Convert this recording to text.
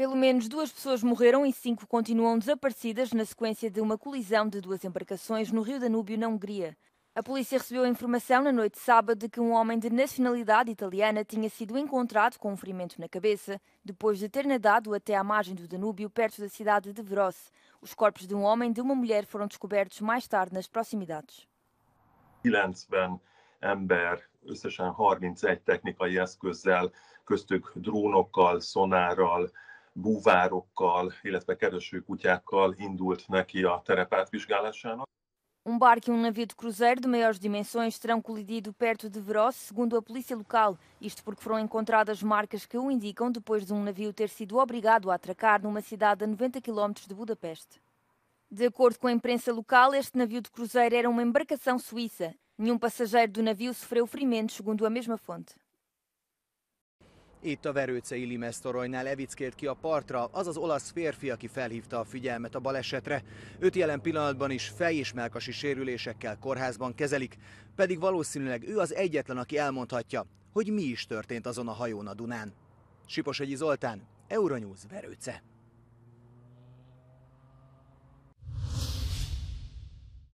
Pelo menos duas pessoas morreram e cinco continuam desaparecidas na sequência de uma colisão de duas embarcações no rio Danúbio, na Hungria. A polícia recebeu a informação na noite de sábado de que um homem de nacionalidade italiana tinha sido encontrado com um ferimento na cabeça, depois de ter nadado até à margem do Danúbio, perto da cidade de Verosse. Os corpos de um homem e de uma mulher foram descobertos mais tarde nas proximidades. 90 ember összesen 31 technikai eszközzel, köztük drónokkal, sonárral búvárokkal, illetve keresőkutyákkal indult neki a terepát vizsgálásának. Um barco e um navio de cruzeiro de maiores dimensões terão colidido perto de Veroz, segundo a polícia local. Isto porque foram encontradas marcas que o indicam depois de um navio ter sido obrigado a atracar numa cidade a 90 km de Budapeste. De acordo com a imprensa local, este navio de cruzeiro era uma embarcação suíça. Nenhum passageiro do navio sofreu ferimentos, segundo a mesma fonte. Itt a verőcei toronynál evickélt ki a partra az az olasz férfi, aki felhívta a figyelmet a balesetre. Őt jelen pillanatban is fej- és melkasi sérülésekkel kórházban kezelik, pedig valószínűleg ő az egyetlen, aki elmondhatja, hogy mi is történt azon a hajón a Dunán. Sipos Egyi Zoltán, Euronews Verőce.